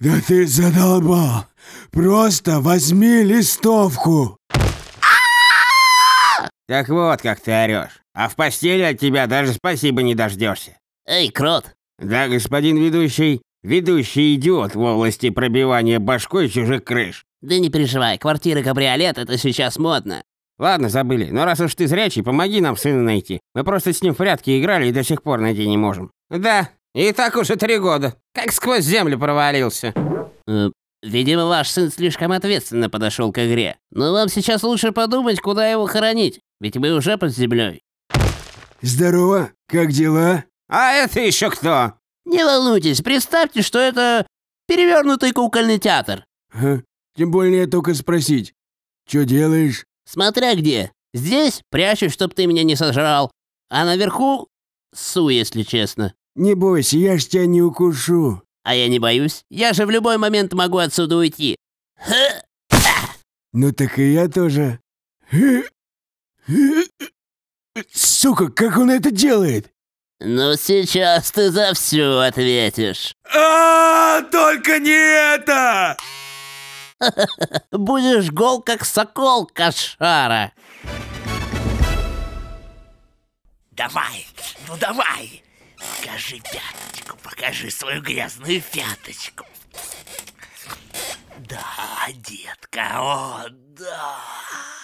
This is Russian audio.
Да ты задолбал! Просто возьми листовку! Так вот, как ты орешь. А в постели от тебя даже спасибо не дождешься. Эй, крот! Да, господин ведущий. Ведущий идиот в области пробивания башкой чужих крыш. Да не переживай, квартира кабриолет это сейчас модно. Ладно, забыли. Но раз уж ты зрячий, помоги нам сына найти. Мы просто с ним в прятки играли и до сих пор найти не можем. Да, и так уже три года. Как сквозь землю провалился. Э, видимо, ваш сын слишком ответственно подошел к игре. Но вам сейчас лучше подумать, куда его хоронить, ведь мы уже под землей. Здорово, как дела? А это еще кто? Не волнуйтесь, представьте, что это перевернутый кукольный театр. Ха, тем более я только спросить, что делаешь? Смотря где. Здесь прячусь, чтоб ты меня не сожрал, а наверху су, если честно. Не бойся, я ж тебя не укушу. А я не боюсь. Я же в любой момент могу отсюда уйти. Ну так и я тоже. Сука, как он это делает? Ну сейчас ты за все ответишь. А, -а, -а только не это! Будешь гол, как сокол, кошара. Давай, ну давай, Покажи пяточку, покажи свою грязную пяточку. Да, детка, о, да.